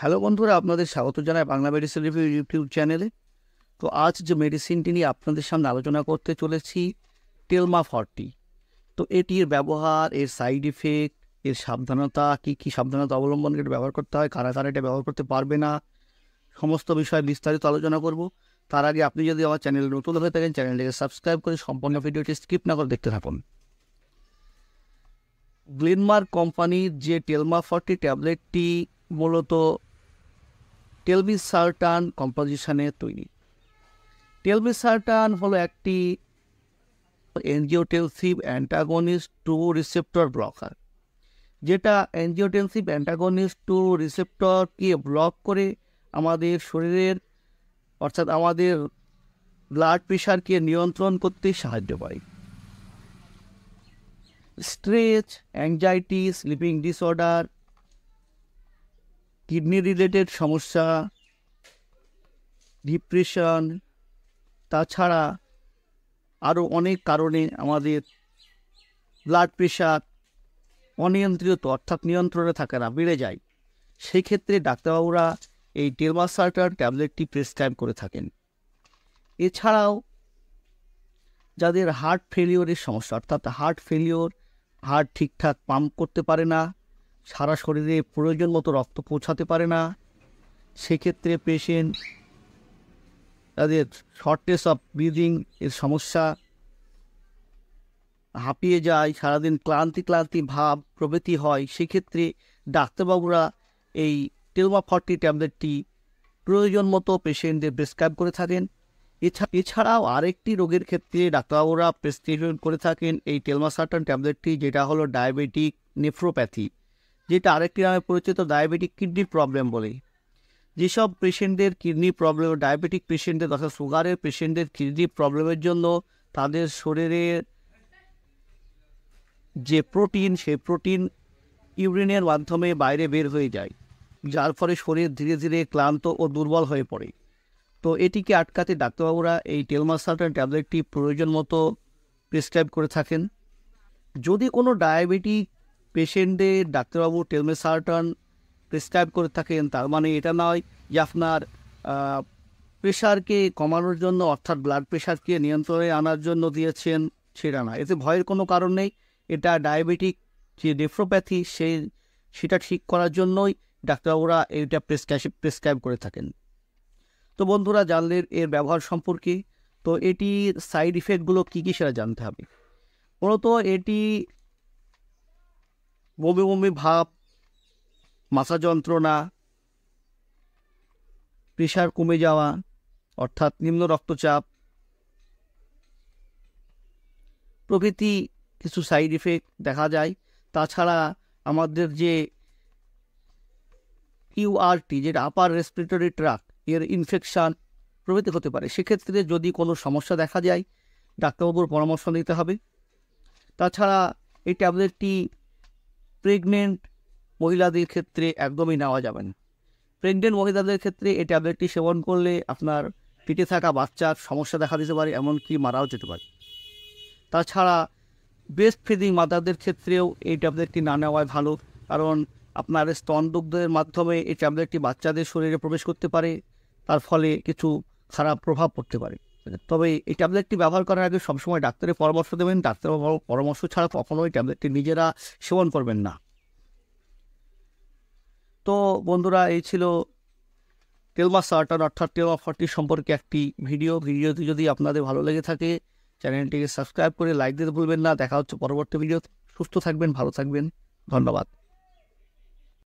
hello বন্ধুরা আপনাদের স্বাগত জানাই বাংলা মেডিসিন রিভিউ ইউটিউব চ্যানেলে তো আজ যে মেডিসিনটি নিয়ে আপনাদের সামনে আলোচনা করতে চলেছি টেলমা ফর্টি তো এটির ব্যবহার এর সাইড ইফেক্ট এর সাবধানতা কী কী সাবধানতা অবলম্বন করে ব্যবহার করতে হয় কারা কারা এটা ব্যবহার করতে পারবে না সমস্ত বিষয়ে বিস্তারিত আলোচনা করব তার আগে আপনি যদি আমার চ্যানেলে নতুন হয়ে থাকেন চ্যানেলটিকে সাবস্ক্রাইব করে সম্পূর্ণ ভিডিওটি স্কিপ না করে দেখতে থাকুন গ্লিনমার্ক কোম্পানির যে টেলমা ফর্টি ট্যাবলেটটি মূলত টেলবি সার্টান কম্পোজিশনে তৈরি টেলবি সার্টান হলো একটি angiotensin antagonist two receptor blocker যেটা এনজিওটেলসিভ অ্যান্টাগনিস্ট টু রিসেপ্টরকে ব্লক করে আমাদের শরীরের অর্থাৎ আমাদের ব্লাড প্রেশারকে নিয়ন্ত্রণ করতে সাহায্য করে stress anxiety sleeping disorder kidney related সমস্যা ডিপ্রেশন তাছাড়া আরও অনেক কারণে আমাদের ব্লাড প্রেশার অনিয়ন্ত্রিত অর্থাৎ নিয়ন্ত্রণে থাকে না বেড়ে যায় সেই ক্ষেত্রে ডাক্তারবাবুরা এই টেলমাসার্টার ট্যাবলেটটি প্রেসক্রাইব করে থাকেন এছাড়াও যাদের হার্ট ফেলিওরের সমস্যা অর্থাৎ হার্ট ফেলিওর হার্ট ঠিকঠাক পাম্প করতে পারে না সারা শরীরে প্রয়োজন মতো রক্ত পৌঁছাতে পারে না সেক্ষেত্রে পেশেন্ট তাদের শর্টেজ অফ ব্রিদিং এর সমস্যা হাঁপিয়ে যায় সারাদিন ক্লান্তি ক্লান্তি ভাব প্রভৃতি হয় সেক্ষেত্রে ডাক্তারবাবুরা এই টেলমা ফর্টি ট্যাবলেটটি প্রয়োজন মতো পেশেন্টদের প্রেসক্রাইব করে থাকেন এছাড়া এছাড়াও আরেকটি রোগের ক্ষেত্রে ডাক্তারবাবুরা প্রেসক্রিপশন করে থাকেন এই টেলমাসার্টন ট্যাবলেটটি যেটা হলো ডায়াবেটিক নেফ্রোপ্যাথি যেটা আরেকটি নামে পরিচিত ডায়াবেটিক কিডনি প্রবলেম বলে যেসব পেশেন্টদের কিডনি প্রবলেম ডায়াবেটিক পেশেন্টদের অর্থাৎ সুগারের পেশেন্টদের কিডনি প্রবলেমের জন্য তাদের শরীরের যে প্রোটিন সে প্রোটিন ইউরিনের মাধ্যমে বাইরে বের হয়ে যায় যার ফলে শরীর ধীরে ধীরে ক্লান্ত ও দুর্বল হয়ে পড়ে তো এটিকে আটকাতে ডাক্তারবাবুরা এই টেলমাসাল্টান ট্যাবলেটটি প্রয়োজন মতো প্রেসক্রাইব করে থাকেন যদি কোনো ডায়াবেটিক পেশেন্টদের ডাক্তারবাবু টেলমেসার্টন প্রেসক্রাইব করে থাকেন তার মানে এটা নয় যে আপনার প্রেশারকে কমানোর জন্য অর্থাৎ ব্লাড প্রেশারকে নিয়ন্ত্রণে আনার জন্য দিয়েছেন সেটা না এতে ভয়ের কোনো কারণ নেই এটা ডায়াবেটিক যে নেফ্রোপ্যাথি সেই সেটা ঠিক করার জন্যই ডাক্তারবাবুরা এটা প্রেসক্রাইব প্রেসক্রাইব করে থাকেন তো বন্ধুরা জানলেন এর ব্যবহার সম্পর্কে তো এটির সাইড ইফেক্টগুলো কী কী সেটা জানতে হবে মূলত এটি বমি বমি ভাব মাথা যন্ত্রণা প্রেশার কমে যাওয়া অর্থাৎ নিম্ন রক্তচাপ প্রভৃতি কিছু সাইড ইফেক্ট দেখা যায় তাছাড়া আমাদের যে ইউআরটি যেটা আপার রেসপিরেটরি ট্রাক এর ইনফেকশান প্রভৃতি হতে পারে সেক্ষেত্রে যদি কোনো সমস্যা দেখা যায় ডাক্তারবাবুর পরামর্শ নিতে হবে তাছাড়া এই ট্যাবলেটটি প্রেগনেন্ট মহিলাদের ক্ষেত্রে একদমই নেওয়া যাবে না প্রেগনেন্ট মহিলাদের ক্ষেত্রে এই ট্যাবলেটটি সেবন করলে আপনার পেটে থাকা বাচ্চার সমস্যা দেখা দিতে পারে এমনকি মারাও যেতে পারে তাছাড়া বেস্ট ফিডিং মাদারদের ক্ষেত্রেও এই ট্যাবলেটটি না নেওয়াই ভালো কারণ আপনার দুগ্ধের মাধ্যমে এই ট্যাবলেটটি বাচ্চাদের শরীরে প্রবেশ করতে পারে তার ফলে কিছু খারাপ প্রভাব পড়তে পারে মানে তবে এই ট্যাবলেটটি ব্যবহার করার আগে সবসময় ডাক্তারের পরামর্শ দেবেন ডাক্তার পরামর্শ ছাড়া এই ট্যাবলেটটি নিজেরা সেবন করবেন না তো বন্ধুরা এই ছিল টেলমা সার্টার অর্থাৎ টেলমা ফর্টি সম্পর্কে একটি ভিডিও ভিডিওটি যদি আপনাদের ভালো লেগে থাকে চ্যানেলটিকে সাবস্ক্রাইব করে লাইক দিতে ভুলবেন না দেখা হচ্ছে পরবর্তী ভিডিও সুস্থ থাকবেন ভালো থাকবেন ধন্যবাদ